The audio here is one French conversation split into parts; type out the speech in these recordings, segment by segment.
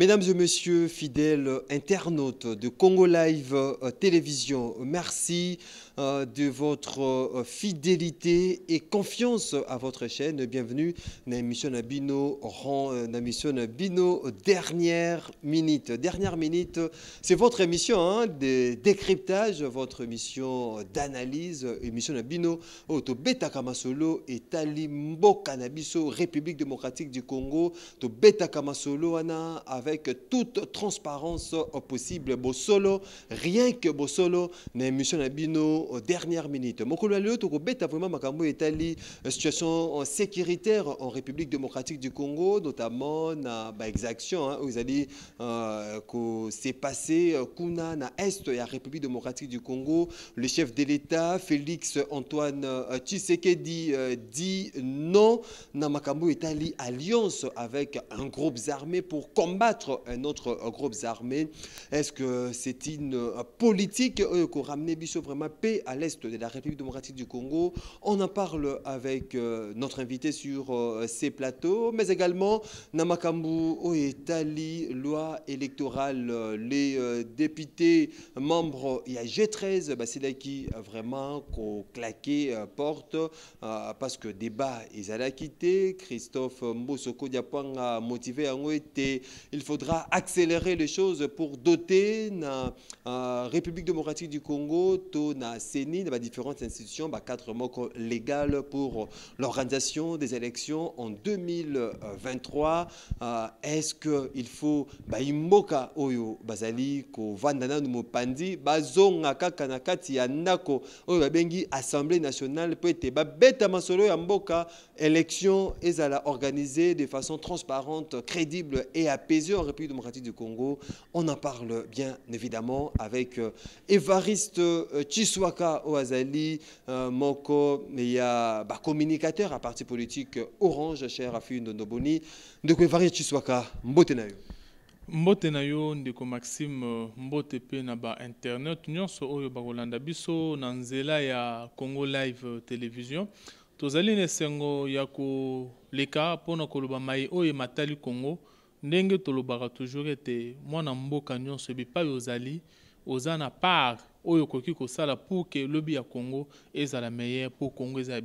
Mesdames et messieurs, fidèles internautes de Congo Live euh, Télévision, merci euh, de votre euh, fidélité et confiance à votre chaîne. Bienvenue dans l'émission Abino, dans euh, l'émission dernière minute. Dernière minute, c'est votre émission hein, de décryptage, votre émission d'analyse, émission Abino, Auto Beta Kamasolo et Talimbo Cannabiso, République démocratique du Congo, to Beta Kamasolo, avec toute transparence possible. Bosolo, rien que Bosolo, dans l'émission Abino, dernière minute. minutes. Mokolwaleo Roberto vraiment Makambo allé euh, situation euh, sécuritaire en République démocratique du Congo, notamment na bah, exaction hein, passée ils que s'est passé euh, kuna na est la République démocratique du Congo, le chef de l'État Félix Antoine Tshisekedi dit non na Makambo allé alliance avec un groupe armé pour combattre un autre groupe armé. Est-ce que c'est une politique qu'on ramène vraiment paix à l'est de la République démocratique du Congo. On en parle avec euh, notre invité sur euh, ces plateaux, mais également Namakambu, Oetali, loi électorale, euh, les députés membres, il y a G13, bah, c'est là qui vraiment qu'on claqué porte, parce que débat, ils allaient quitter. Christophe Mbosoko Diapanga a motivé à il faudra accélérer les choses pour doter la République démocratique du Congo, to CENI, dans différentes institutions, bah, mots légales pour l'organisation des élections en 2023. Euh, est-ce qu'il faut, bah, imoka oyo, bazali, ko vandana Mopandi, bazonga kaka ya nako, oyo babengi Assemblée nationale, peut être babeta masolo ya mboka, à la organiser de façon transparente, crédible et apaisée en République démocratique du Congo. On en parle bien évidemment avec Evariste euh, euh, Chiswa Mouaka Oazali euh, moko ya bah, communicateur à parti politique euh, Orange cher Afi Ndondoboni ndeko Evari Chiswaka mbote na yo mbote na yo ndeko maxime euh, mbote mpe na bainternet nyonso oyo bakolanda biso na nzela ya congo live television tozali na esengo ya koleka mpona koloba mai oyo ematali congo ndenge tolobaka toujours ete mwana mboka nyonso ebipai ozali oza na part oyo okoki la pour que lobi ya congo la meilleure pour congo ezala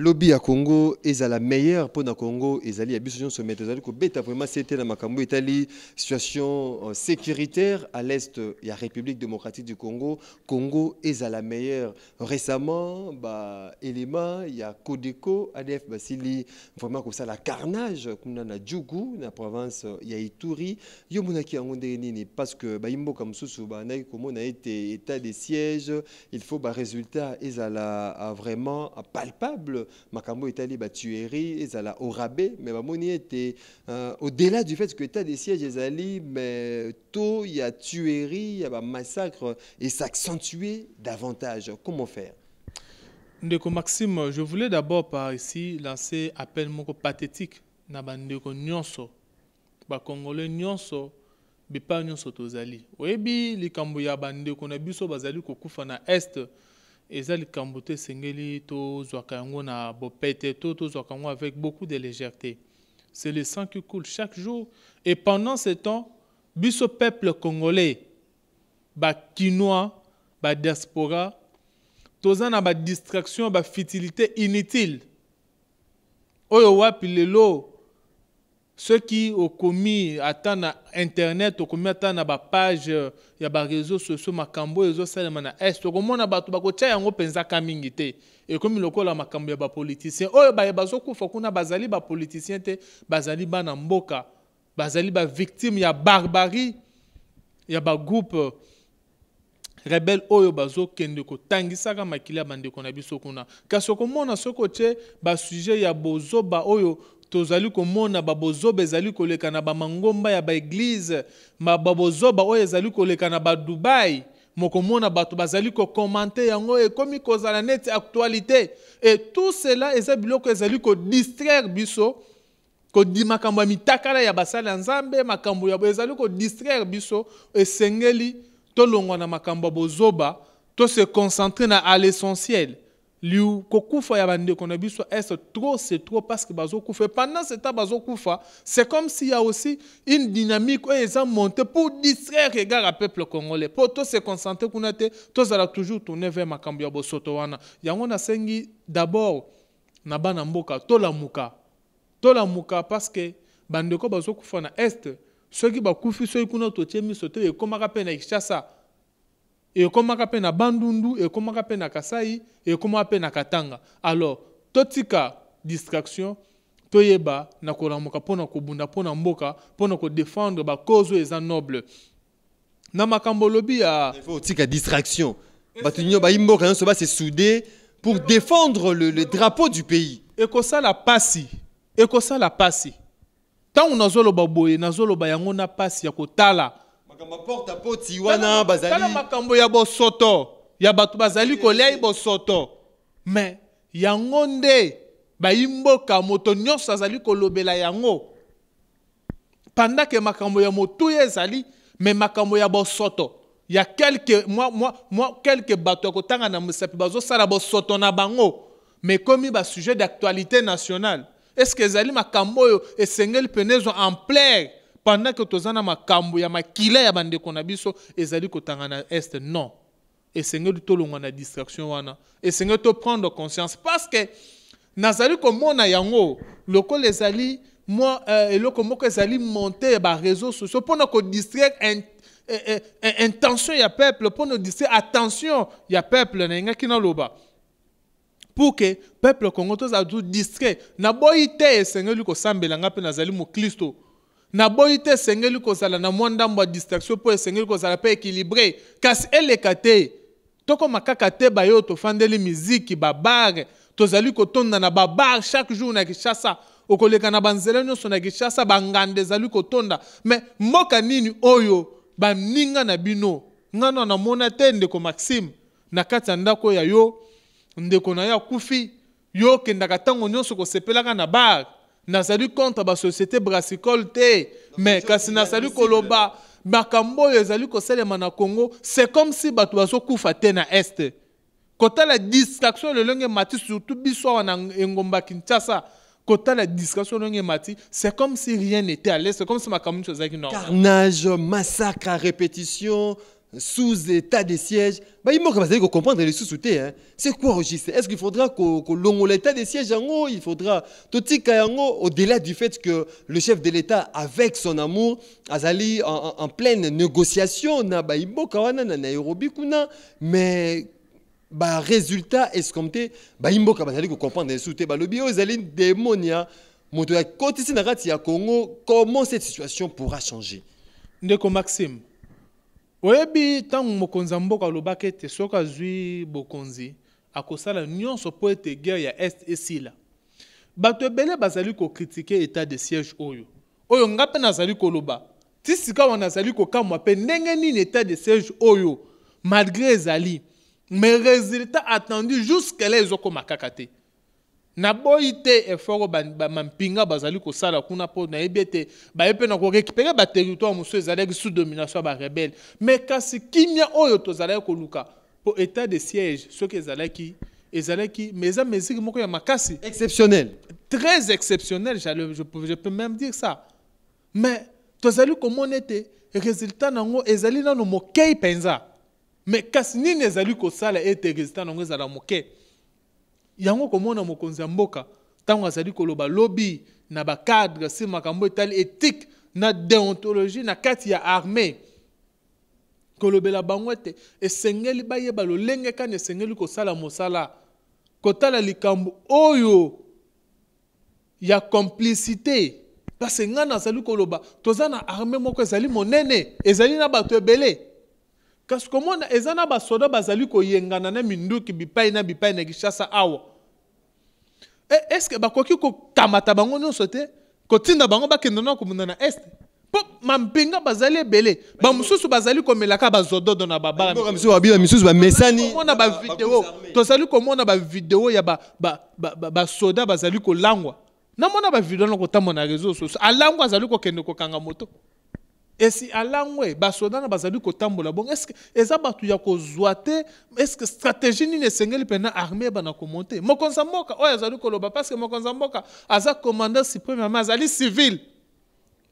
lobby ya Congo ezala meilleure pour na Congo ezali ya biso se mettre ezali ko beta vraiment c'était na makambo etali situation euh, sécuritaire à l'est ya République démocratique du Congo Congo ezala meilleure récemment ba élément ya Codeco ADF basili vraiment comme ça la carnage kuna na Djougou na province ya Ituri yo monaki yango nini parce que ba comme sousu ba na komo na été état des sièges il faut ba résultat ezala ah, vraiment palpable makambo etali batuerie ezala au rabais me bamoni ete euh, au-delà du fait que état de siège ezali a taux ya tuerie a bah, massacre et s'accentuer davantage comment faire ndeko maxime je voulais d'abord par ici lancer appel mon pathétique na bandeko nyonso bakongole nyonso bipai nyonso tozali oyebi likambo ya bandeko na biso bazali kokufa na este et ça, te esengeli tozwaka yango na bopete to avec beaucoup de légèreté c'est le sang qui coule chaque jour et pendant ce temps biso peuple congolais bakinois badiaspora toza distraction, ba futilité inutile oyo wapi lelo ceux qui ont commis à internet ont commis à la page euh, ya ba réseaux sociaux makambo ezo salema na est à bato bakotia yango mpenza ka mingi te ya à oyo baye bazokufa a bazali politicien, te bazali bana mboka bazali bah, y ya barbarie ya groupe euh, rebelle oyo tangisa à makila ya ko na biso kuna kasi okomona soki ba sujet ya ba bah, oyo oh, tozali komona babozoba ezali koleka na bamangomba ya baeglize babozoba oyo ezali koleka na badubai mokomona bato bazali kokomante yango ekomi kozala neti actualité et tout cela eza biloko ezali kodistraire biso kodi makambo ya mitakala ya basala ya nzambe makambo ya ezali kodistraire biso esengeli tolongwa na makambo ya bozoba to se concentrer na à l'essentiel liu kokufa ya bandeko na trop c'est trop parce que pendant ce temps c'est comme s'il y a aussi une dynamique oyo monte pour distraire regard ya peuple congolais mpo se concentre kuna te toujours tourner vers makambo ya bosoto wana yango nasengi d'abord na muka, mboka tolamuka parce que bandeko na este soki bakufi soki kuna na comment mpe na bandundu comment mpe na kasai comment mpe na katanga alors totika distraction toyeba na kolamuka mpo na kobunda mpo na mboka mpo na kodefendre bacause oyo eza noble na makambo olobi ya otika distraction bato nyonso se mboka nyonso basesoude pour défendre le, drapeau du pays ekosala pasi ekosala pasi ntango nazoloba boye nazoloba yango na pasi ya kotala porte à tiwana bazali tala makambo ya bosoto ya bato bazali kolia ye bosoto mais yango nde bayimboka moto nyonso azali kolobela yango panda ke makambo ya motuya ezali mais makambo ya bosoto ya kelke moi, moi, moi, kelke bato ya kotanga na mosapi bazosala bosoto na bango il ekomi basujet d'actualité nationale est ce ke ezali makambo oyo esengeli pene en ampleur pendant que toza na makambo ya makila ya bandeko na biso ezali ko tangana est non esengeli tolongwa na distraction wana esengeli prendre conscience parce que nazali mona yango lokola ezali moi et euh, eloko moko ezali monte ya réseaux sociaux pour kodistraire in, eh, eh, eh, intention ya peuple pour nous distraire attention ya peuple nayengaki naloba pour que peuple congo tozala todistrait naboyi te seigneur ko nga mpe nazali christo na boyi te esengeli kozala na mwa ndambo ya distraction mpo esengeli kozala mpe ekilibre kasi eleka te tokoma kaka te bayo tofandeli miziki babare tozali kotonda na babare chaque jour na kishasa okoleka na banzela nyonso na kishasa banganda ezali kotonda me mboka nini oyo baninga na bino ngana namona te ndeko maxime na kati ya ndako ya yo ndeko na yo akufi yo okendaka ntango nyonso kosepelaka na bare nazali contre basosiété brassicole te mais kasi nazali koloba makambo oyo ezali kosalema na congo c'est comme si bato bazokufa te na este kotala distraction lolenge mati surtout biso awa na engomba kinshasa kotala distraction lolenge mati c'est comme si rien n'était à l'est c'est comme si makambo nyonso ezalaki normal carnage massacre à répétition sous état de siège bah bayimoka comprendre le sous souté, hein? c'est quoi registre est-ce qu'il faudra que kolongola l'état de siège haut, il faudra totika yango au-delà du fait que le chef de l'état avec son amour a en, en, pleine négociation na bayimboka wana na nairobi kuna mais barésultat escompté bayimboka bazali le lisusu te balobi oyo ezali démonia hein. moto yakotisi que kati ya congo comment cette situation pourra changer ndeko maxime oyebi ntango mokonzi ya mboka alobaki ete bokonzi akosala nyonso mpo ete guerre ya de esila bato ebele bazali kokritike etat de siège oyo oyo nga mpe nazali koloba ti sika wana azali kokamwa mpe ndenge de siège oyo malgré ezali mais résultat attendu jusqu'ela ezokoma kaka te naboyi te effort mampinga bazali kosala kuna mpo nayebi ete baye mpe na korécupere baterritoire mosusu ezalaki sous domination ya barebele Mais kasi kimia oyo tozalaki koluka mpo état de siège soki ezalaki ezalaki mais eza mesure moko ya makasi exceptionnel très exceptionnel je, je peux même dire ça mais tozali komona ete résultat nango ezali nano mokei mpenza mais kasi nini ezali kosala ete résultat nango ezala mokei yango komona mokonzi ya mboka ntango zali koloba lobi na bacadre si makambo etali éthique na déontologie na kati ya armée kolobela bango ete esengeli bayeba lolenge kani esengeli kosala mosala kotala likambo oyo ya complicité parce ngai zali koloba toza na armée moko ezali monene ezali na bato kasi komona eza na basoda bazali koyengana na minduki bipai na bipai na kishasa awa e, estce bakoki kokamata bango nyonso te kotinda bango na bazali ebele bamosusu bazali bazododo na ya basoda bazali kolangwa namona bavideo na kotambo na réseau soso alangwa azali moto esi alango baso basoda na bazali kotambola bongo estce eza bato ya est-ce que stratégie ni ne esengeli pendant armée mo bah, komonte mokonzi ya mboka oyo oh, azali koloba parceke mokonzi ya mboka asa commandant supreme ama azali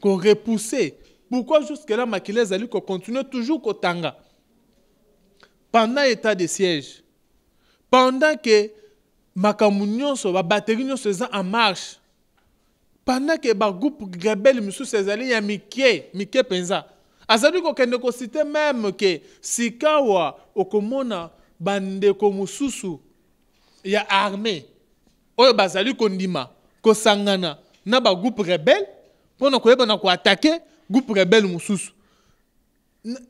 qu'on repoussait. Pourquoi jusque-là, Makile Zali, qu'on continue toujours qu'au Tanga Pendant l'état de siège, pendant que Makamounion, la batterie, nous faisons en marche, pendant que le groupe rebelle Moussou Cézali, il y a Mike, Mike Penza. Azali, ne cite même que Sikawa, Okomona, bande ko il y a armée. Oyo Bazali n'y sangana na ba groupe rebelle mpona koyebana attaquer groupe rebele mosusu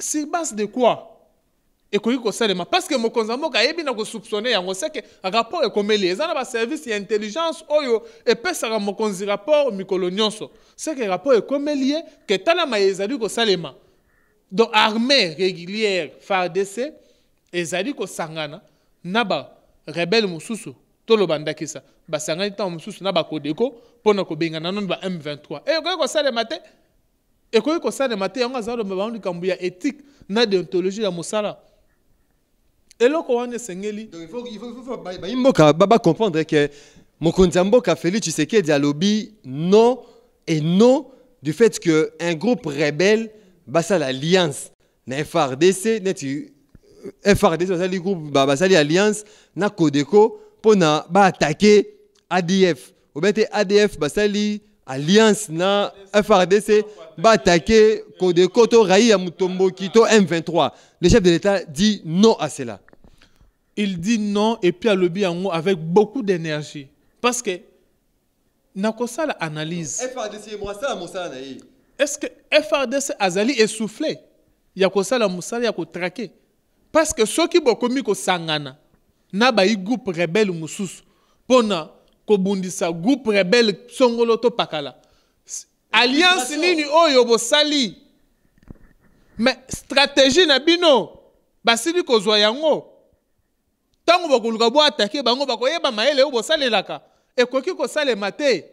sur base de quoi ekoki kosalema parce que mokonzi ya mboka ayebi na sait que seke rapport ekomeli eza na baservice service intelligence oyo epesaka mokonzi rapport mikolo nyonso que rapport ekomeli ye ke talama ye ezali kosalema donc armée régulière fardc ezali kosangana Naba barebele mosusu toloba ndaki basangani ntango na bakodeko deko kobengana nano ba m23 eh, ekoki kosalema te ekoki kosalema éthique na déontologie ya mosala eloko wana esengeli ke non et non du fait que un groupe rebelle basala l'alliance. na frdc neti frdc groupe alliance na pour attaquer adf ou te adf basali alliance na frdc va attaquer koto rai ya Mutombo kito m23 le chef de l'état dit non à cela il dit non et puis alobi yango avec beaucoup d'énergie parce que la analyse frdc mwasala ça na est ce que frdc azali essoufflé Il y a ya traquer parce que commis ko sangana. Nabai groupe rebelle mosusu pona kobundisa groupe rebelle songolo to pakala alliance nini oyo Mais mais stratégie na bino basili kozwa yango ntango bokoluka boatake bango bakoyeba mayele oyo bosalelaka ekoki kosalema te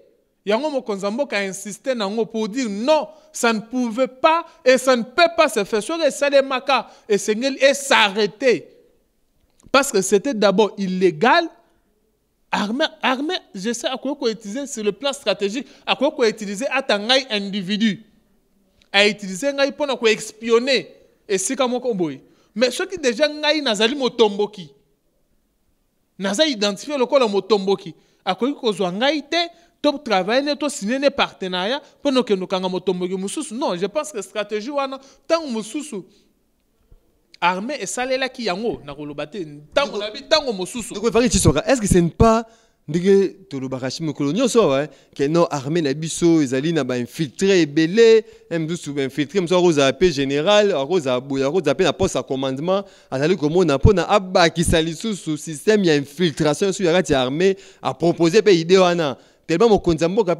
yango mokonzi ya mboka ainsiste nango pour dire non ça ne pouvait pas et ça ne peut pas se faire soki esalemaka et s'arrêter. Parce que c'était d'abord illégal. armé. armée, je sais à quoi qu'on utilisait sur le plan stratégique, à quoi qu'on utilisait à tangai individu, à utiliser ngai pour nous espionner et c'est comme on Mais ceux qui déjà ngai nazali motomboki, N'azali identifié le col motomboki, à quoi qu'on soit ngai te, top travail to signer des partenariats pour nous que nous kanga motomboki mususu. Non, je pense que stratégie wana tant mususu armée qui yango na kolobate tango ntango bi est ce que ce ne pas ndenge tolobaka chi mokolo nyonso ouais que non armée na biso ezali na infiltré ebele mosusu bainfiltré général na poste à commandement azali komona mpona qui sous système ya infiltration nyonso ya kati ya armée apropose mpe wana tellement mboka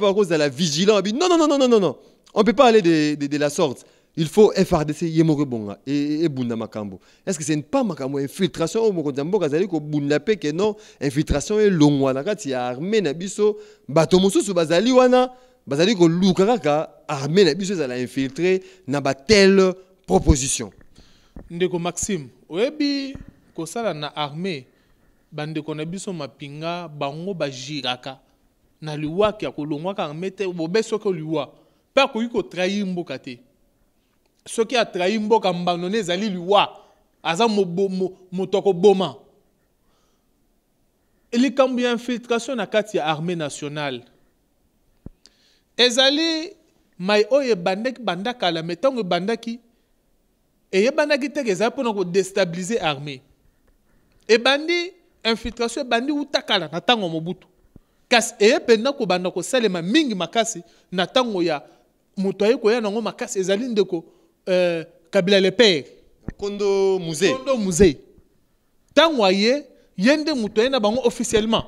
vigilant non non non non non non on peut pas aller de, de la sorte il faut FRDC Yemorebonga et et makambo est ce que c'est n'est pas makambo infiltration au mokonzi ya mboka azali kobunda non infiltration elongwa na kati ya arme na biso bato mususu bazali wana bazali luka kaka armée na biso ezala infiltre na telle proposition ndeko maxime oyebi kosala na arme bandeko na biso mapinga bango bajiraka na liwaki ya kolongwaka arme te bobe soki oliwa mpe akoki kotrahir mboka te a trahi mboka trahi, ne ezali a aza une infiltration na kati armée nationale ezali mai oyo banda kala me Bandaki, et eyebanaki teke ezali mpona dans armée ebandi infiltration bandi utaka ils na Mobutu. Et makasi n'atango ya nango makasi ezali ndeko euh, kabila le père kondo musée kondo musée ntango aye ye nde moto na bango officiellement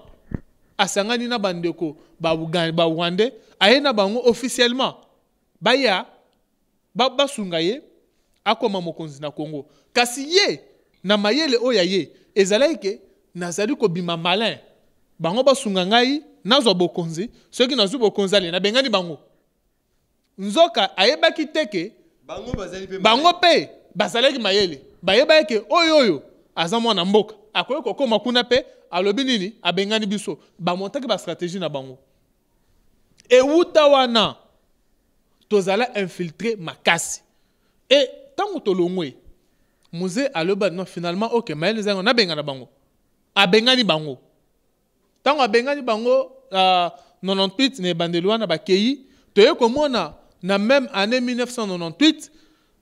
asangani na bandeko ba ba wande, na bango officiellement baya ba ye akoma mokonzi na kongo, kasi ye na mayele oyo ye, ezalaki ke ko bima malin bango basunga ngai nazwa bokonzi soki nazo bokonzi na bengani bango nzoka ayebaki te bango mpe bazalaki mayele bayeba eke oyo oyo aza mwana mboka akoki kokóma kuna mpe alobi nini abengani biso bamontaki bastratégie na bango ewuta wana tozala infiltré makasi e ntango tolongwe muze alobi non finalement ok mayele ezango na bango abengani bango ntango abengani bango uh, 98 na ebandeli wana bakei toye komona na même année 1998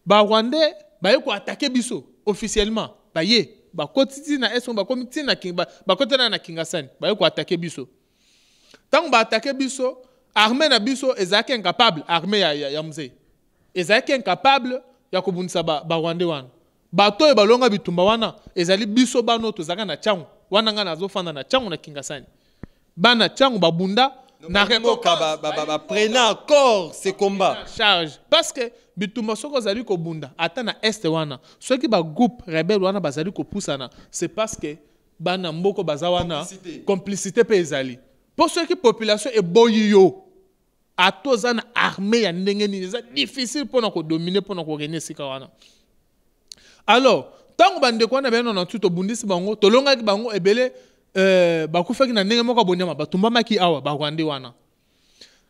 barwandais baye attaquer biso officiellement baye bakoti ntina eso bakomi ba bakotana na kingasani baye koattaqué biso ntango attaquer biso armée na biso ezalaki incapable armée ya, ya, ya mzee incapable ya kobundisa barwandais ba wana bato oyo balonga bitumba wana ezali biso bana oyo tozalaka na tiango wana ngai nazofanda na tiango na kingasani bana bunda naremoka baprena bah, bah, bah, encore ce combat charge parce que bitumba soki ozali kobunda atana na este qui soki groupe rebelle wana bazali kopusana c'est parce que bana mboko bazawana, complicité paysali Pour ceux qui population est boyo à tous na armée ya ndenge nini eza difficile pour nous mpona korene esika wana alors ntango bandeko wana bayano na tu tobundisi bango tolonga bango ebele euh, bakufaki na ndenge moko abondema batumbamaki awa barwande wana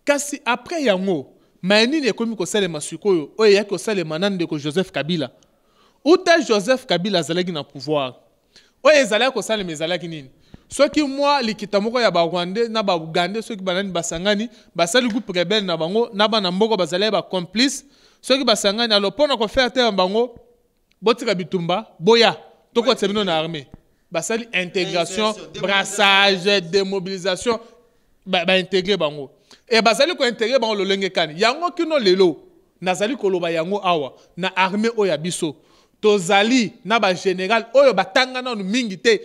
kasi après yango maye ekomi kosalema sikoyo joseph kabila uta joseph kabila azalaki na pouvoir oyo ezalaki kosalema ezalaki nini soki mwa likita moko ya barwande na baugande soki banani basangani basali groupe rebele na bango na bana mboka bazalaki bacomplice soki basangani alo mpo na kofaire te bango botika bitumba boya tokotisa bino na armée basali intégration brassage démobilisation bah, bah, intégrer bango basali ko intégrer bango lolenge kani yango kino lelo nazali koloba yango awa na armée oyabiso tozali na général oyo batanga na mingi te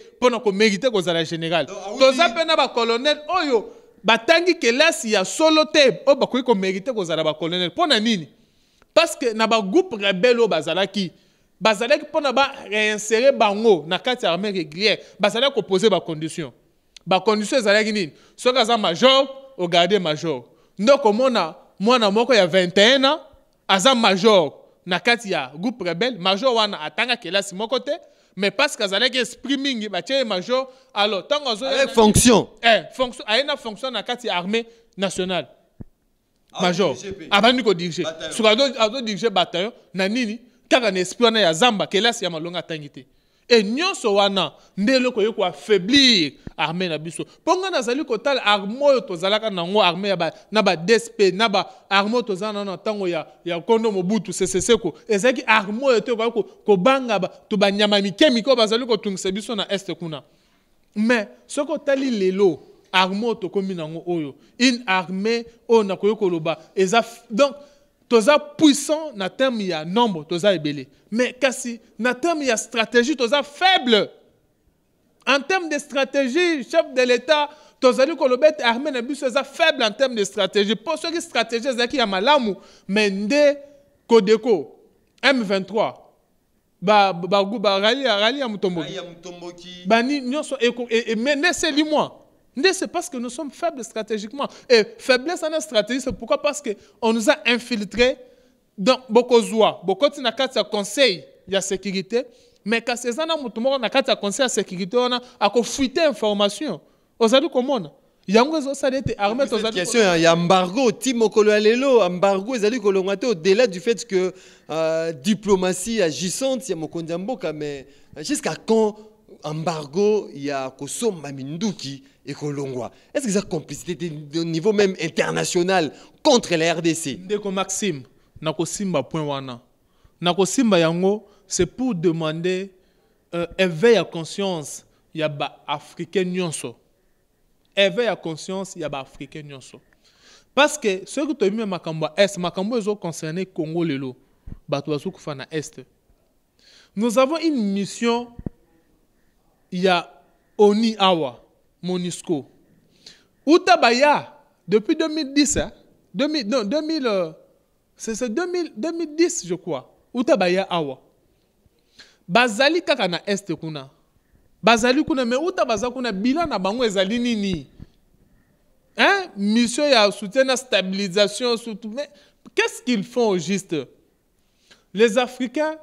mériter ko kozala général toza mpe na bacolonel oyo batangi kelasi ya solo te oyo bakoki ko kozala ba colonel pour nini parce que na groupe rebelle o bazalaki ba mpona bareinsérer bango na kati armée régulière ba condition. Ba condition zalekini. nini Soka aza major garder major nde mona mwana moko ya 21 ans aza major na kati ya groupe rebelle major wana atanga si moko te mais parce qu'azalaki esprit mingi batie ye major alors ntango azofonction eh, fonction aye na fonction na kati armée nationale major avant abandi kodirige soki azodirige bataillon na nini kaka na esprit wana ya zamba kelasi ya malonga atangi te e nyonso wana nde eloko oyo koaffaiblir arme na biso mpo nga nazali kotala arme oyo tozalaka nango arme ba, na badesp na baarme oyo tozala nano na ntango ya, ya kondo mobutu seseseko ezalaki arme oyo te okoki kobanga to banyama mike mike oyo bazali kotungisa biso na este kuna me soki otali lelo arme oyo tokómi nango oyo une arme oyo nakoki koloba eza donc toza puissant na terme ya nombre toza ebele mais kasi na terme ya stratégie toza faible en terme de stratégie chef de l'état tozali koloba ete armée na biso eza faible en terme de stratégie mpo soki stratégie ezalaki ya malamu me nde kodeko m23 barali ya motomboki bani nyonso me neseli moi mais c'est parce que nous sommes faibles stratégiquement. Et faiblesse en stratégie, c'est pourquoi Parce qu'on nous a infiltrés dans beaucoup Bokozwa. Beaucoup de kati ya conseil la sécurité. Mais quand ces gens ont na kati ya conseil sécurité, on a fuité information. Ozali a une question hein. Il y a un embargo ti embargo. ya lelo embargo ezali kolongwa te au-delà du fait que euh, diplomatie agissante ya mokonzi ya mboka mais euh, jusqu'à quand embargo il y a kosomba minduki et Est-ce que ça complicité au niveau même international contre la rdc ndeko maxime nakosimba point wana nakosimba yango c'est pour demander euh, un éveil à conscience yaba africain nyonso éveil à conscience yaba africain nyonso parce que tu as mis makambo ya est makambo concerné congo lelo bato bazokufa à est nous avons une mission ya oni awa MONUSCO. Outabaya, depuis 2010, 2000, hein? non, 2000, euh, c'est 2010, je crois. Outabaya Awa. Bazali kakana est kuna. Bazali kuna, mais utabaza kuna, bilan na bango ezali nini. Hein? Mission ya soutien la stabilisation, surtout. Mais qu'est-ce qu'ils font au juste? Les Africains,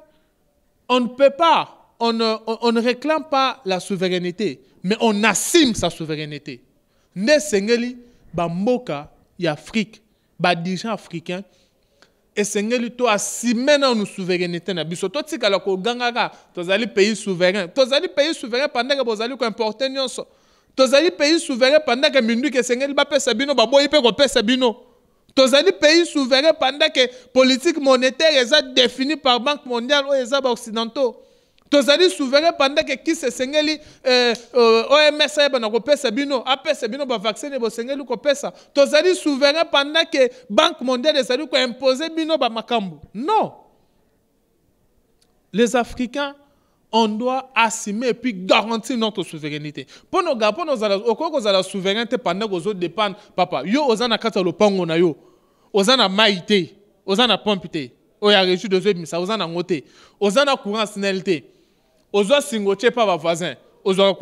on ne peut pas, on ne, on ne réclame pas la souveraineté mais on assume sa souveraineté. Nesengeli, Bamboka, Afrique, ba dirigeants africains, esengeli to assumer na nous souveraineté na biso to tika la ko gangaka zali pays souverain zali pays souverain pendant que bozali ko importer nyonso zali pays souverain pendant que minduki ba bapesa bino baboyi mpe kopesa bino zali pays souverain pendant que politique monétaire est définie par banque mondiale oyo eza occidentaux tozali souverain pendant que kisi esengeli eh, uh, oms ayebana kopesa bino apesa bino bavaccine bosengeli kopesa tozali souverain pendant que banque mondiale ezali koimpose bino bamakambo non les africains on doit assumer et puis garantir notre souveraineté. Pour nous garder, pour nous aller, au la souveraineté, pendant que autres dépendent, papa, yo osana kata lopango na yo, osana maïté, osana pompité, ya régie de zoi misa, osana ngoté, osana courant sinelité ozwa singo pas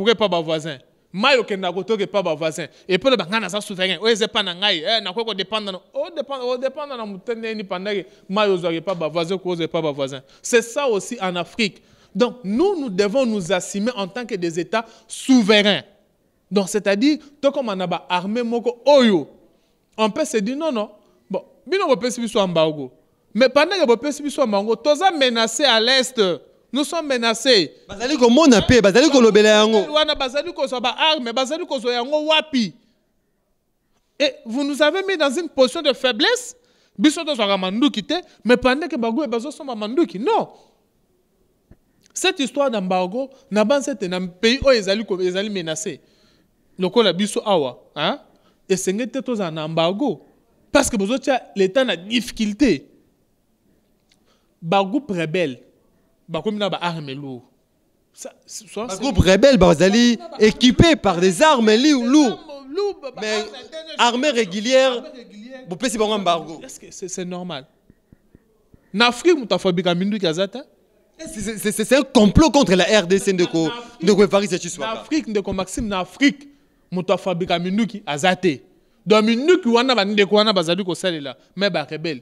mpa bavoisin Mayo kenda mpa bavoisin mai okendaka kotoke mpa bavoisin le banga na sa souverain o ese epa na ngai eh, nakoki o odépendre na mayo pandeke mai ozwaka epa bavoisin pas epa voisin. c'est ça aussi en afrique donc nous nous devons nous assumer en tant que des états souverains donc c'est-à-dire comme ba armé moko oyo oh, on peut se dire non non bon bino pesi biso embargo mais pendant que pandeke bopesi biso embargo toza menacé à l'est nous sommes menacés. bazali komona mpe bazali kolobela yango wana bazali soba baarme bazali kozwa yango wapi et vous nous avez mis dans une position de faiblesse biso tozwaka manduki te mais pendant que Bagou ke bango bazosomba manduki non cette histoire d'embargo na banzete na pays oyo ezali, ezali menacé lokola biso awa hein? c'est te tozala en embargo parce que bozotia l'état na difficulté Bagou rebelle bakomi na baarme lourd groupe rebelle bazali équipé par des armes lourdes mais armée régulière bopesi bango embargo est-ce que c'est normal na afrique moto afabika minduki aza c'est c'est un complot contre la rdc ndeko ndeko evariste ciswana afrique ndeko maxime na afrique moto afabika minduki aza wana donc minduki wana ko sale là mais ba rebelle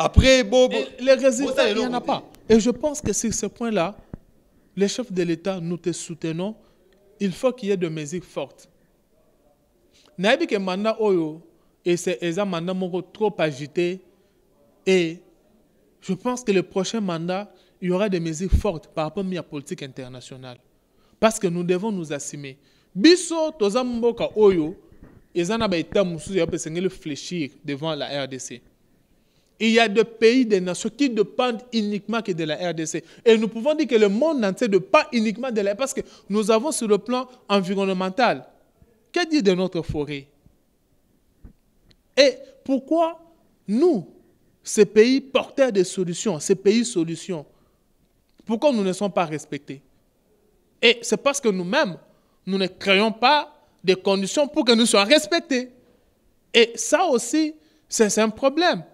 Après, les résultats, il n'y en a pas. Et je pense que sur ce point-là, les chefs de l'État, nous te soutenons. Il faut qu'il y ait de musique fortes Naïbi que mandat oyo, et c'est mandat trop agité. Et je pense que le prochain mandat, il y aura des mesures fortes par rapport à la politique internationale. Parce que nous devons nous assumer. Biso, toza mboka oyo, ils en fléchir devant la RDC. Il y a des pays, des nations qui dépendent uniquement que de la RDC. Et nous pouvons dire que le monde entier ne pas uniquement de la RDC parce que nous avons sur le plan environnemental. Que dit de notre forêt Et pourquoi nous, ces pays porteurs des solutions, ces pays solutions, pourquoi nous ne sommes pas respectés Et c'est parce que nous-mêmes, nous ne créons pas des conditions pour que nous soyons respectés. Et ça aussi, c'est un problème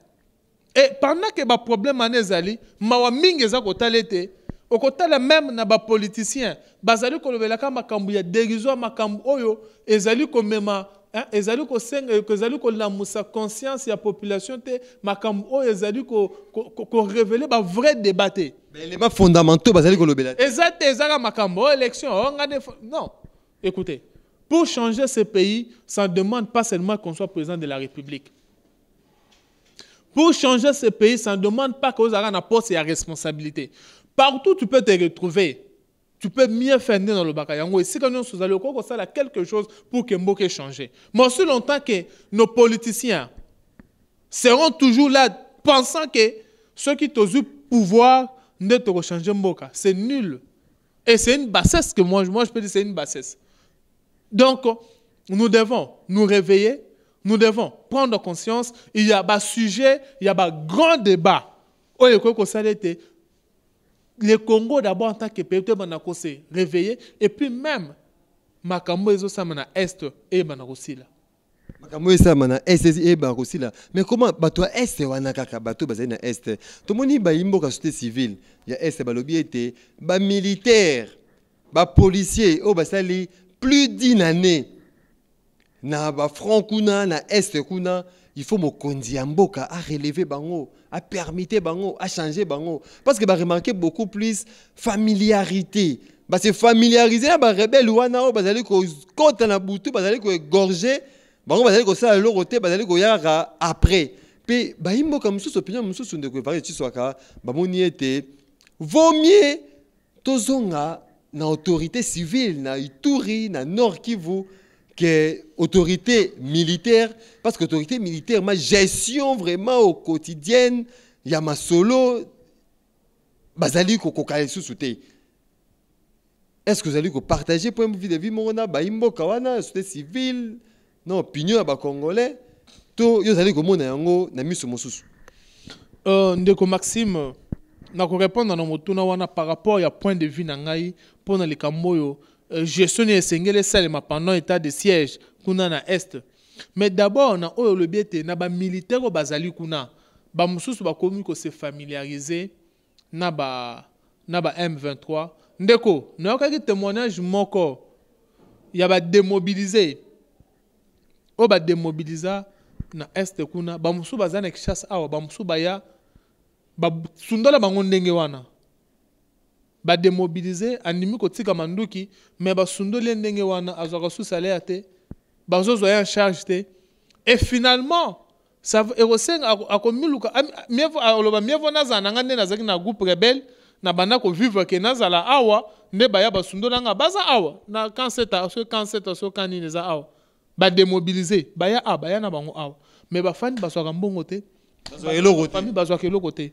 et pendant que ba problème train de mawa dire eza kotala ete okotala même, na politicien, bazali kolobelaka makambo ya dérisoire makambo oyo ezali komema hein, ezali kosenga ezali kolamusa conscience ya population te makambo oyo ezali korevele ko, révéler ko vrai débat te baelema fondamentaux bazali kolobela te eza te ezaka makambo oh, élection oh, ongane non écoutez pour changer ce pays ça ne demande pas seulement qu'on soit président de la république pour changer ce pays, ça ne demande pas que vous ayez sa la responsabilité. Partout, tu peux te retrouver. Tu peux mieux faire dans le si nous sommes allés au ça a quelque chose pour que Mboke change. Mais aussi longtemps que nos politiciens seront toujours là, pensant que ceux qui le pouvoir ne te changer Mboka, c'est nul. Et c'est une bassesse que moi, moi je peux dire, c'est une bassesse. Donc, nous devons nous réveiller nous devons prendre conscience, il y a un sujet, il y a un grand débat. Le Congo, d'abord, en tant que pays, on réveillé, et puis même, makambo et Est et eyebana kosila mana esalama c'est et kosila mais comment bato est este wana kaka bato bazali na moni ba imbo ka société civile ya este policier. ete bamilitaire bapolicier oyo basali plus d'une année na ba kuna na est kuna il faut mokonzi amboka a relever bango a permettre bango a changer bango parce que ba remarquer beaucoup plus familiarité ba se familiariser ba barebele wana oyo ko kota na butu ko égorger bango ba bazali kosala ba te ko yara après mpe bayi comme sous opinion mosusu ndeko evari etiswaka bamoni ete vomie tozonga na autorité civile na ituri na nord kivu autorité militaire, parce qu'autorité militaire, ma gestion vraiment au quotidien, il solo, Est-ce que vous allez partager point de vue de vie morona bah, non opinion ba congolais yango na mosusu euh, ndeko Maxime répondre par rapport point de vue na ngai gestion euh, ya esengeli esalema pendant état de siège kuna na este mais d'abord na oyo le ete na bamilitaire oyo bazali kuna bamosusu ko se familiariser na ba, na ba m23 ndeko nayokaki témoignage moko ya bademobilize ba bademobiliza na este kuna bamosusu baza na kinshasa awa ba baya basundola bango ndenge wana badémobilize andimi kotikama manduki mais ba sundole ndenge wana azwaka su salaire te zo ye en charge te et finalement ekosenga akomiluka aloba mievo nazala na za nde nazalaki na groupe rebelle na banda vivre ke nazala awa ya ba basundoli nga baza awa na kanseta so kanseta so kanini eza awa ya baya ba ya na bango awa ba bafandi ka mbongo te zo ke te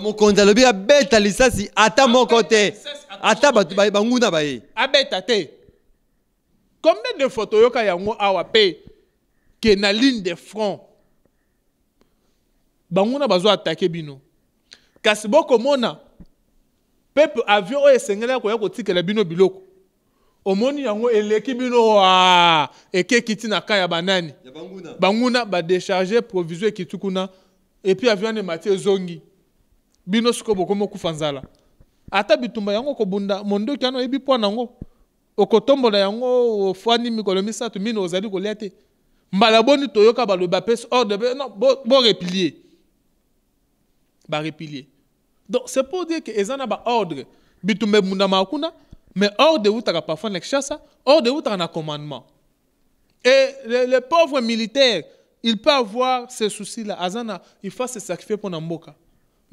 mokonzi alobi abeta lisasi ata moko te ata banguna ba abeta combien de photos yango awa mpe ligne de front bino mona. peuple avion bino biloko omoni yango eleki bino wa ekeki ti na kan ya banani banguna provision ekiti kuna avion wana zongi bino sikoyo bokoma okufa nzala ata bitumba yango kobunda mondoki wana oyebi mpo nango okotombola yango ofwani mikolo misato mino ozali kolia te mbala boni toyoka balobi bapesi ordre borepilie bo barepilie donc c'est pour dire ke eza na baordre bitumba ebundamaka kuna mais ordre ewutaka parfois na kinshasa ordre ewutaka na commandement et le, le pauvre militaire il peut avoir ce souci là aza na il faut se sacrifier mpo na mboka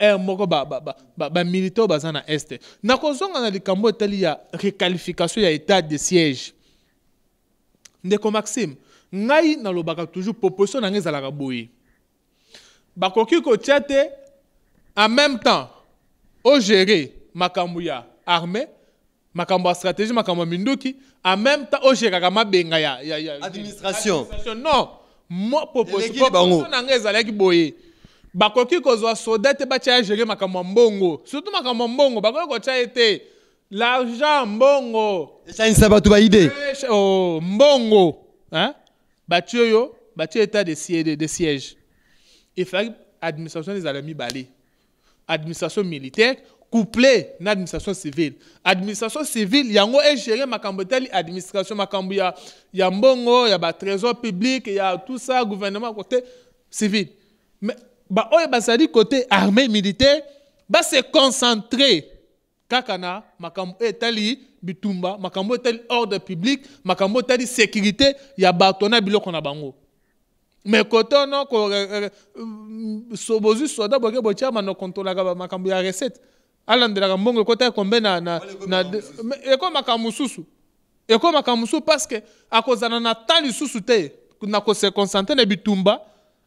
r moko ba oyo baza na este nakozonga na likambo etali ya requalification ya état de siège ndeko maxime ngai nalobaka toujours proposition na la ezalaka boye bakoki kotia te en même temps ogere makambo ya armée makambo ya stratégie makambo ya minduki en même temps ogéraka mabenga ya, ya, ya administration. administration non mo proposition na ngai ezalaki boye bakoki kozwa soda te batya ya makambo mbongo surtout makambo mbongo bakoki kotya ye l'argent mbongo esanisa bato baide oh, mbongo hein? batie oyo batie état de, de, de siège efalaki administration ezala mibale administration militaire couplé na administration civile administration civile yango est makambo etali administration makambo ya, ya mbongo ya batrésor public ya tout ça gouvernement côté civile mais ba oyo oh, bah, côté armée militaire base concentrer kakana makambo etali bitumba makambo etali ordre public makambo etali sécurité ya batona na biloko na bango mais kote wana bozwi soda boke kontola ka makambo ya recette la mbongo côté combien na ekomaka mosusu ekomaka makamusu parce que cause na tali susu te na koseconcentre na bitumba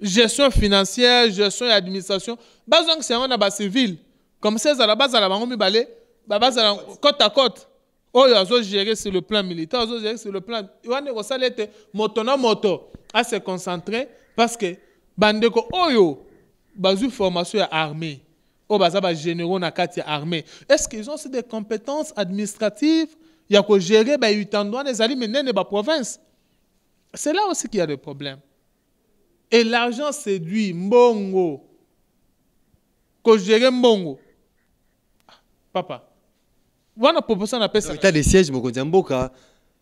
gestion financière, gestion et administration. que c'est on a base civil. Comme c'est à la base à la banque balé, base à la côte à côte. Oh yo gérer sur le plan militaire, azo gérer sur le plan. On ane ko salete moto na moto à se concentrer parce que bandeko, oh yo formation armée. Oh baza bas généraux na kati armée. Est-ce qu'ils ont aussi des compétences administratives Y a ko gérer les utandouane ezali menene ba province. C'est là aussi qu'il y a des problèmes. Et l'argent séduit Mbongo. Kojere Mbongo. Ah, papa. Voilà proposition appelle ça. État des sièges, Mokonzi Mboka.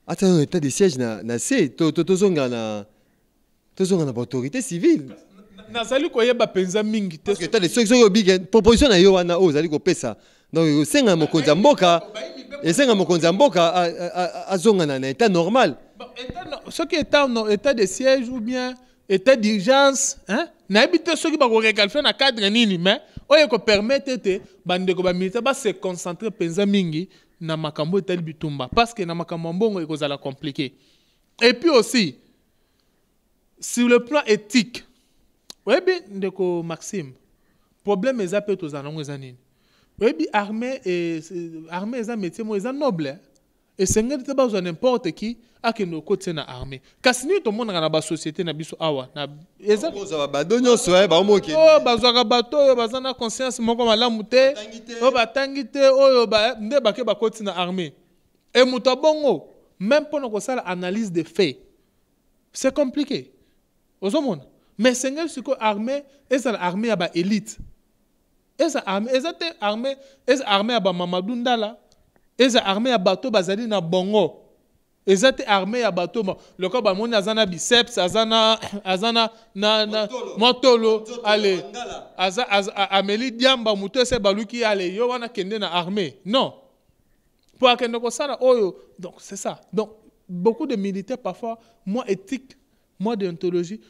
Attends, état des sièges, na, na se, tozonga na, tozonga na autorité civile. Na ko yeba pensa mingi bigen? Hein. proposition na yo wana oyo oh, ozali pesa. donc esenga mokonzi ya mboka esenga mokonzi ya mboka azongana na état normal soki état de siège ou bien état d'urgence hein? ceux qui soki dans na cadre nini me oyo ko ba bandeko de se concentrer penza mingi na makambo etali bitumba parce que na makambo compliqué et puis aussi sur le plan éthique oyebi ndeko maxime problème eza aux tozala nini armée est un métier noble hein esengeli te bazwa n'importe qui akende okotie na armée kasi nini tomonaka na basociété na biso awa bado nyonso eh, oyo oh, bazwaka bato oyo baza na conscience moko malamu te oyo oh, batangi te oyo nde bake bakoti na armée e moto abongo même mpona kosala analyse de fait c'est compliqué ozomona mais esengeli sikoyo armée ezala armée ya baélite eza armée eza te armée eza armée ya bamamadou ndala eza armée ya bato bazali na bongo eza te armée ya bato lokola bamoni aza Azana biceps Azana, Azana, na na, motolo ale aza, aza ameli diamba muto se baluki ale yo wana kende na armée non mpo akende sala oyo donc c'est ça donc beaucoup de militaires parfois moi éthique moi, d'ontologie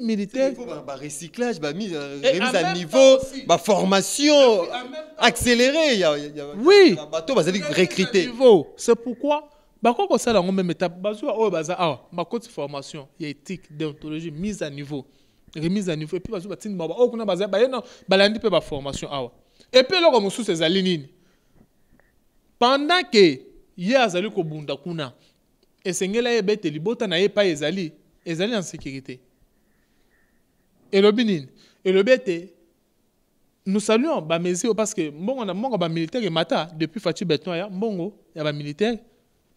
militaire Récyclage, euh, remise à niveau formation accélérée. oui bah, c'est pourquoi bah, la même étape formation éthique déontologie mise à niveau remise à niveau kuna formation et puis pendant que ko bunda kuna libota na ezali aller en sécurité et le Bénin, et le bt nous saluons c'est parce que à na militaire et matin depuis fatu beton et à a militaire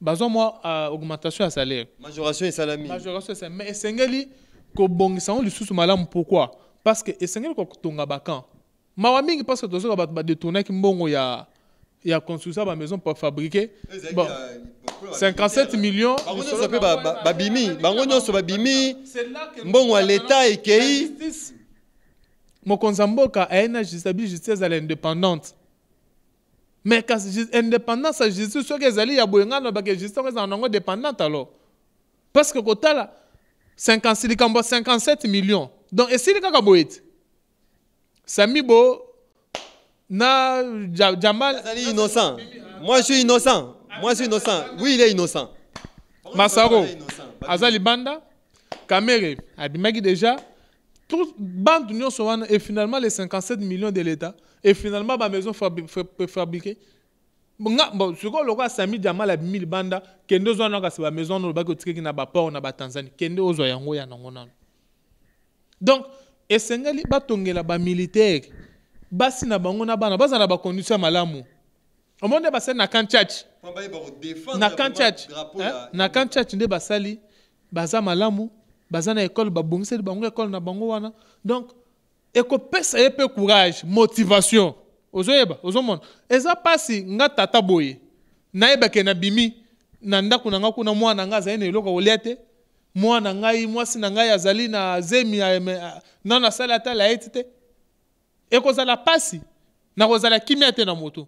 bazwa moi à augmentation à salaire majoration et salami. majoration le mais esengeli kobongisa sous sous malam. pourquoi parce que qu'on kotonga à ma mingi parce que tozoka que badetournaki mbongo ya a construit sa maison pour fabriquer bon. 57 millions bango nyonso mpe babimi bango nyonso babimi mbongo ya leta ekei mokonzi ya mboka ayei na établi justice à indépendante mais quand indépendance ya justice que ezali ya boye ngai que justice yango en nango dépendante alors parce que kotala likambo ya 57 millions donc esili kaka boye te sami bo na jamal innocent moi je suis innocent moi, je suis innocent. Oui, il est innocent. Massaro, Azali Banda, Kamere, Abimagi déjà, toute bande d'union et finalement les 57 millions de l'État, et finalement ma maison fabriquée. Bon, ce que l'on a sami diama la mille banda, kende sont pas se sa maison no bako tiki na ba port na ba Tanzanie, kende ozo yango ya nango nan. Donc, esengeli ba tongela ba militaire, basi na bango na bana, baza na ba condition malamu. omoni nde basali na camp church na camp church na camp church nde basali baza malamu baza na ekole babongiseli bango ekole na bango wana donc ekopesa ye mpe courage motivation ozoyeba ozomona eza mpasi nga tata boye nayebake na bimi na ndako na nga kuna mwana na ngai azali na eloko kolia te mwana na ngai mwasi na ngai azali na zemi nano asali ata layeti te ekozala mpasi na kozala kimia te na moto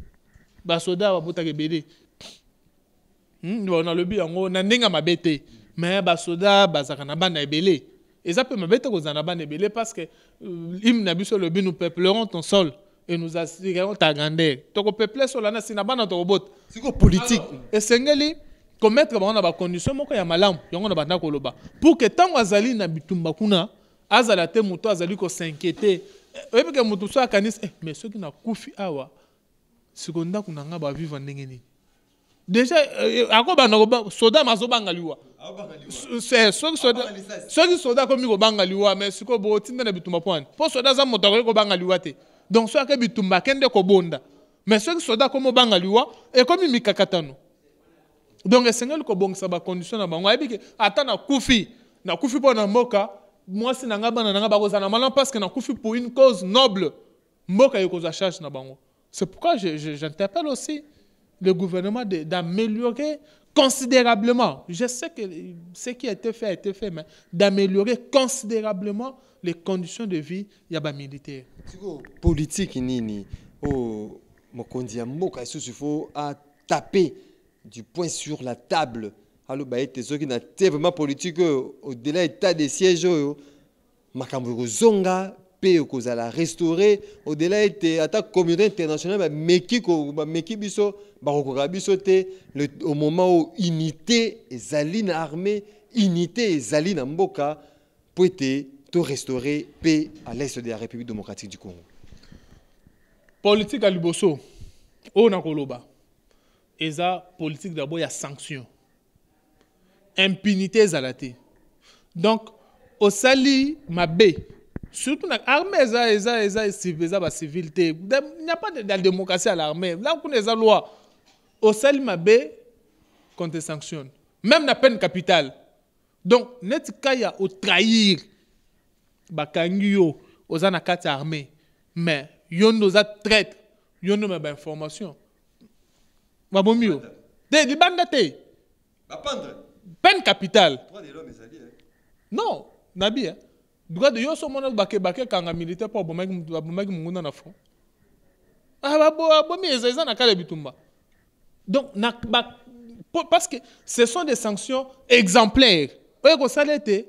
basoda babotaka ebele on a na ndenge mabe te me basoda ba na bana ebele eza mpe mabe te kozala bana ebele parce que euh, hymne sur le elobi nous peuplerons ton sol et nous assurerons ta grandeur tokopeuple sol wana si na bana c'est quoi politique et sengeli kometre bango na bacondition moko ya malamu yango na banda koloba pour que tant azali na bitumba kuna azala te muto azali kosinkiete eh, oyebike motu so akanisi eh, mais na nakufi awa sikoyo ndako na ngai bavivre ndenge nini déjà euh, akobanda soda mazobanga liwa euh, soki soda akomi kobanga liwa mais sikoyo botinda na bitumba mpo wani soda za moto akoki kobanga liwa te donc soki ake bitumba akende kobonda mais soki soda akomi obanga liwa ekomi mikakatano donc esengeli kobongisa bacondition na bango ayebi ke ata nakufi nakufi mpo na mboka mwasi na ngai bana na nga bakozala na malan parce que nakufi pour une cause noble mboka ekozwa charge na bango c'est pourquoi j'interpelle aussi le gouvernement d'améliorer considérablement, je sais que ce qui a été fait a été fait, mais d'améliorer considérablement les conditions de vie des militaire. politique nini oh mot il faut ah, taper du poing sur la table. Alors ba ete na politique oh, au-delà état des sièges Yo, oh, oh. makambo zonga la restaurer au delà été attaque communauté internationale bah, mekiko bameki biso bah, biso te au moment où unité ezali armée unité ezali en mboka mpo restaurer restaurer paix à l'est de la république démocratique du congo politique à liboso oyo nakoloba eza politique d'abord a sanction impunité la donc osali mabé Surtout dans l'armée, ça, ça, ça, ça, civilité. Il n'y a pas de, démocratie à l'armée. Là, on a la loi. Au sel, qu'on te sanctionne. Même la peine capitale. Donc, net kaya au trahir, bakangio, aux anakati armée. Mais, yon nous a traite, yon nous m'a information. Ma bon mieux. De, di banda pendre. Peine capitale. Hein. Non, nabi, hein bwade yo so mona bakebake kanga militaire mpo abomaki monguna na front abomi ah, eza eza na kala bitumba donc na, ba, po, parce que ce sont des sanctions exemplaires oyo ekosala ete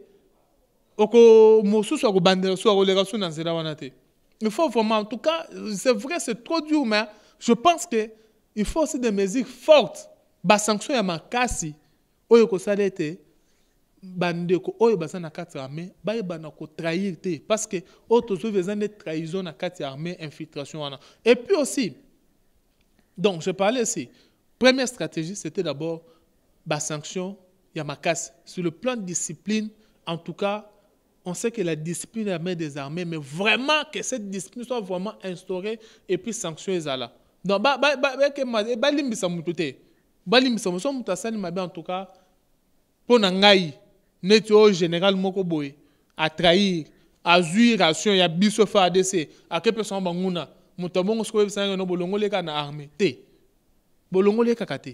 oko mosusu akobandela so akoleka so na nzela wana te il faut vraiment en tout cas c'est vrai c'est trop dur mais je pense que il faut aussi des mesures fortes sanctions ya makasi oyo ekosala ete bandeko oyo baza na kati ya armée bayebana kotrahir parce que oyo tozwi eza nde trahison na kati ya armée infiltration et puis aussi donc je parlais ici première stratégie c'était d'abord basanction ya makasi sur le plan de discipline en tout cas on sait que la discipline est la main des armées mais vraiment que cette discipline soit vraiment instaurée et puis sanctionnée ezala donc balimbisa motu te balimbisa motu so moto asalema be en tout cas pour ngai ne ti général moko boye atrahir azwi ration ya biso fa ADC akepe à bangu moto abongo soki oyebisanga bolongoleka na armée te bolongolekaka te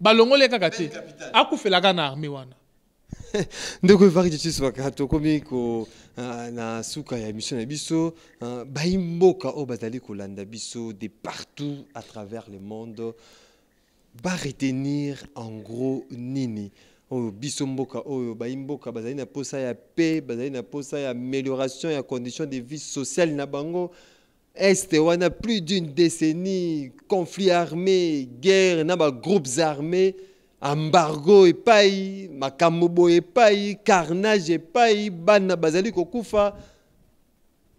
balongolekaka te akufelaka na armée wana ndeko evaki ti ti so tokomi ko ah, na suka ya émission na biso ah, oyo bazali biso de partout à travers le monde baretenir en gros nini oyo biso mboka oyo ya paix bazali posa ya amélioration ya condition de vie sociale na bango este wana plus d'une décennie conflit armé guerre na groupes armés embargo epai makambo boye epai carnage epai bana bazali kokufa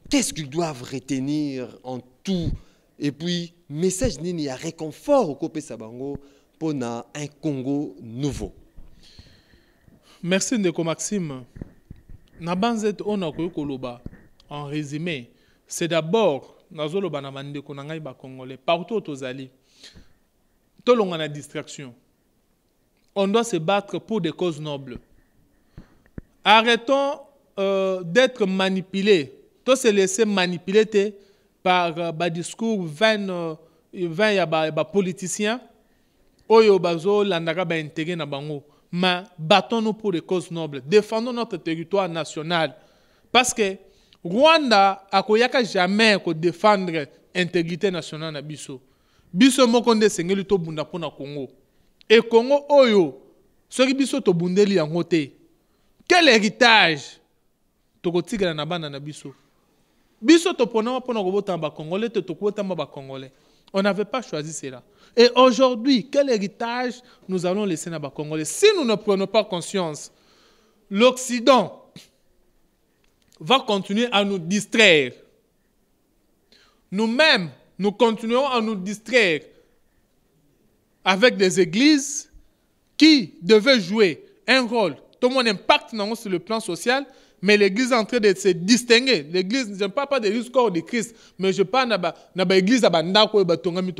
qu'est-ce qu'ils doivent retenir en tout et puis message nini ya réconfort okopesa bango mpona un congo nouveau merci ndeko maxime na banzet on oyo nakoki koloba en résumé c'est d'abord nazoloba na bandeko na ngai bacongolais partout tozali tolonga na distraction on doit se battre pour des causes nobles arrêtons euh, d'être manipulés Tout se laisser manipuler par euh, discours vain euh, vain ya bapoliticien ba oyo ba intégrer na bango mais battons-nous pour les causes nobles, défendons notre territoire national. Parce que Rwanda n'a jamais ko défendre intégrité nationale na biso. Biso moko nde sengeli to bunda pona Congo. Et Congo oyo est biso to bundeli yango te. Quel héritage a na bana na biso. Biso to pona pona ko botamba congolais te to ko botamba ba congolais. On n'avait pas choisi cela. Et aujourd'hui, quel héritage nous allons laisser à Congolais Si nous ne prenons pas conscience, l'Occident va continuer à nous distraire. Nous-mêmes, nous continuons à nous distraire avec des églises qui devaient jouer un rôle. Tout le monde sur le plan social, mais l'église est en train de se distinguer. L'église, je ne parle pas de l'église corps de Christ, mais je parle de l'église à Bandako et Tongami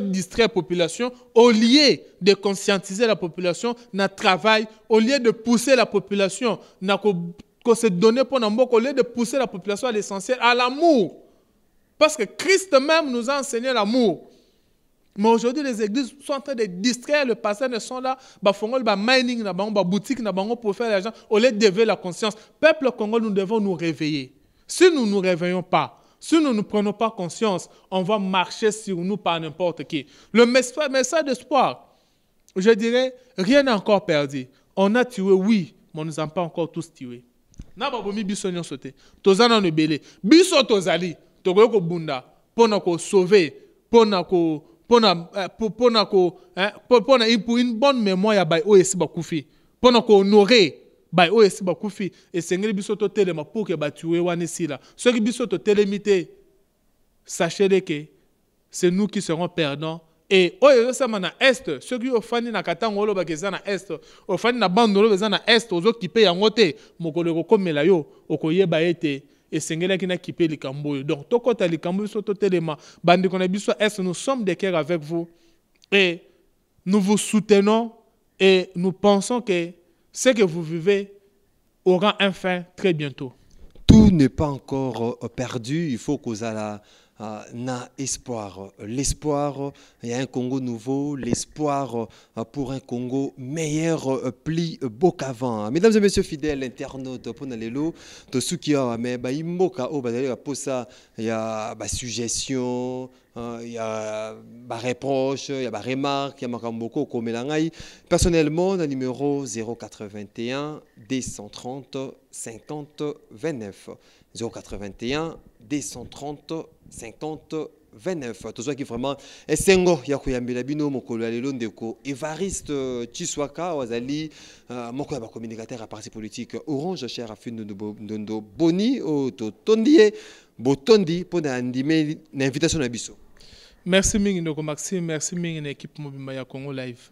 distrait la population au lieu de conscientiser la population na travail au lieu de pousser la population na se donner pour au lieu de pousser la population à l'essentiel à l'amour parce que christ même nous a enseigné l'amour mais aujourd'hui les églises sont en train de distraire le passé ne sont là bafongoli bah, mining, na mining, de na pour faire l'argent au lieu d'éveiller la conscience peuple congolais, nous devons nous réveiller si nous ne nous réveillons pas si nous ne prenons pas conscience, on va marcher sur nous par n'importe qui. Le message d'espoir, je dirais, rien n'est encore perdu. On a tué, oui, mais on ne nous a pas encore tous tués. nababomi biso toza biso tozali pour une bonne mémoire bah, bai oyo esi bakufi esengeli biso totelema pour ke batue wana esila soki biso totelemi te sachez le ke c'est nous qui serons perdants e oyo ezosama na este soki ofandi na katango olobaka eza na este ofandi na bande oloba eza na este ozokipe yango te mokolo ekokomela yo okoyeba ete esengelaki nakipe likambo oyo donc tokɔta likambo biso totelema bandeko na biso est nous sommes de cœur avec vous et nous vous soutenons et nous pensons que ce que vous vivez aura un fin très bientôt. Tout n'est pas encore euh, perdu, il faut qu'on ait euh, euh, n'a espoir. L'espoir, il y a un Congo nouveau, l'espoir pour un Congo meilleur, plus beau qu'avant. Mesdames et messieurs fidèles internautes, pour les qui il y a des bah, suggestions, il euh, y a ma réproche, il y a ma remarque, il y a ma Personnellement, le numéro 081 230 50 29. 081 230 50 29 qui vraiment esengo ya koyambela bino mokolo ya lelo evariste chiswaka Wazali, azali euh, moko communicateur à parti politique orange cher afi ndondo boni au totondi botondi pour un andime na invitation biso merci Maxime merci équipe Congo Live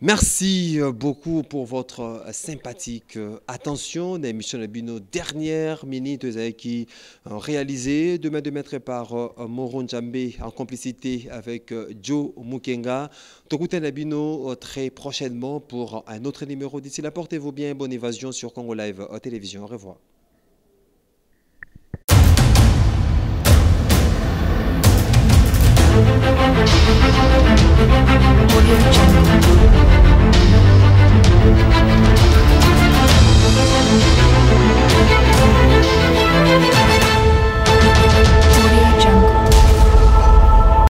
Merci euh, beaucoup pour votre euh, sympathique euh, attention. L'émission de Bino, dernière minute, qui réalisée demain de mettre par Moron Djambé en complicité avec Joe Mukenga. Tokuten Nabino très prochainement pour un autre numéro. D'ici là, portez-vous bien. Bonne évasion sur Congo Live Télévision. Au revoir. Audio Jungle.